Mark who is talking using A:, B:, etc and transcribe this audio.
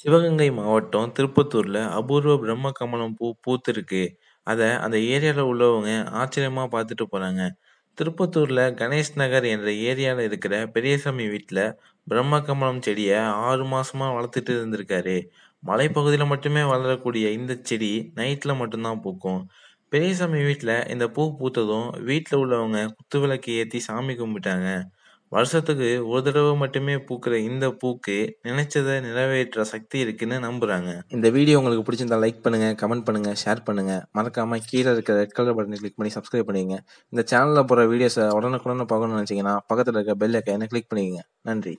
A: சிவகங்கை மாவட்டம் திருப்பத்தூர்ல அபூர்வ பிரம்ம கமலம் பூ பூத்திருக்கு. அத அந்த ஏரியால உள்ளவங்க ஆச்சரியமா பார்த்துட்டு போறாங்க. திருப்பத்தூர்ல கணேஷ் நகர் என்ற ஏரியால இருக்கிற பெரியசாமி வீட்டில் பிரம்ம கமலம் செடிய ஆறு மாசமா வளர்த்துட்டு இருந்திருக்காரு. மலைப்பகுதியில மட்டுமே வளரக்கூடிய இந்த செடி நைட்ல மட்டும்தான் பூக்கும். பெரியசாமி வீட்டில் இந்த பூ பூத்ததும் வீட்டில் உள்ளவங்க குத்துவிளக்கு ஏத்தி சாமி கும்பிட்டாங்க. வருஷத்துக்கு ஒரு தடவை மட்டுமே பூக்கிற இந்த பூக்கு நினைச்சதை நிறைவேற்ற சக்தி இருக்குன்னு நம்புறாங்க இந்த வீடியோ உங்களுக்கு பிடிச்சிருந்தா லைக் பண்ணுங்க கமெண்ட் பண்ணுங்க ஷேர் பண்ணுங்க மறக்காம கீழே இருக்கிற ரெட் கலர் பட்டனை கிளிக் பண்ணி சப்ஸ்கிரைப் பண்ணிங்க இந்த சேனல்ல போற வீடியோஸை உடனுக்குடனே பார்க்கணும்னு நினைச்சீங்கன்னா பக்கத்தில் இருக்க பெல் ஐக்கனை கிளிக் பண்ணிக்கங்க நன்றி